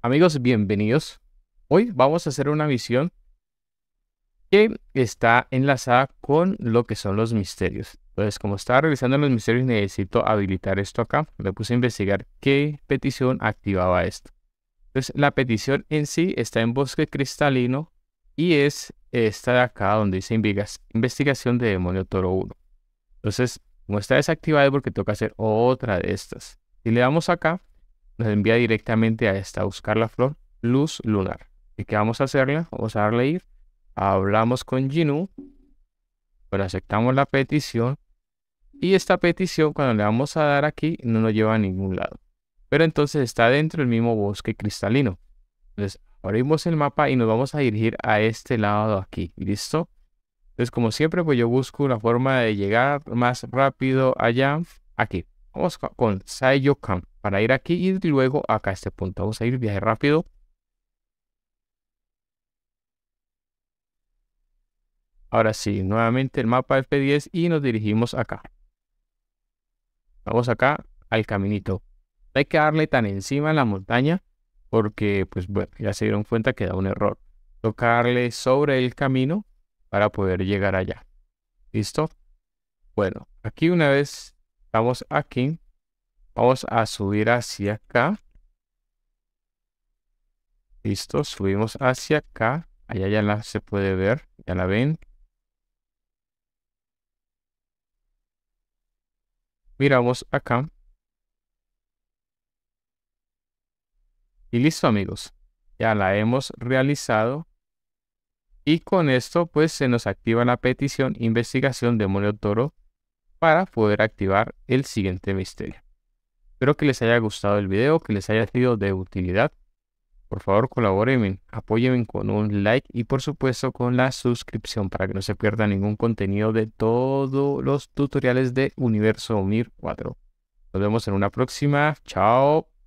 Amigos, bienvenidos. Hoy vamos a hacer una visión que está enlazada con lo que son los misterios. Entonces, como estaba revisando los misterios, necesito habilitar esto acá. Me puse a investigar qué petición activaba esto. Entonces, la petición en sí está en bosque cristalino y es esta de acá donde dice investigación de demonio toro 1. Entonces, como está desactivada porque toca hacer otra de estas. Si le damos acá, nos envía directamente a esta, buscar la flor luz lunar. ¿Y qué vamos a hacerle? Vamos a darle ir. Hablamos con Jinu pero aceptamos la petición. Y esta petición, cuando le vamos a dar aquí, no nos lleva a ningún lado. Pero entonces está dentro del mismo bosque cristalino. Entonces, abrimos el mapa y nos vamos a dirigir a este lado aquí. ¿Listo? Entonces, como siempre, pues yo busco una forma de llegar más rápido allá. Aquí. Vamos con Saiyokan para ir aquí y luego acá a este punto. Vamos a ir viaje rápido. Ahora sí, nuevamente el mapa F10 y nos dirigimos acá. Vamos acá al caminito. hay que darle tan encima en la montaña porque, pues bueno, ya se dieron cuenta que da un error. Tocarle sobre el camino para poder llegar allá. ¿Listo? Bueno, aquí una vez estamos aquí, Vamos a subir hacia acá. Listo, subimos hacia acá. Allá ya se puede ver, ya la ven. Miramos acá. Y listo amigos, ya la hemos realizado. Y con esto pues se nos activa la petición investigación de Demonio Toro para poder activar el siguiente misterio. Espero que les haya gustado el video, que les haya sido de utilidad. Por favor, colaboren, apóyenme con un like y por supuesto con la suscripción para que no se pierda ningún contenido de todos los tutoriales de Universo Mir 4. Nos vemos en una próxima. Chao.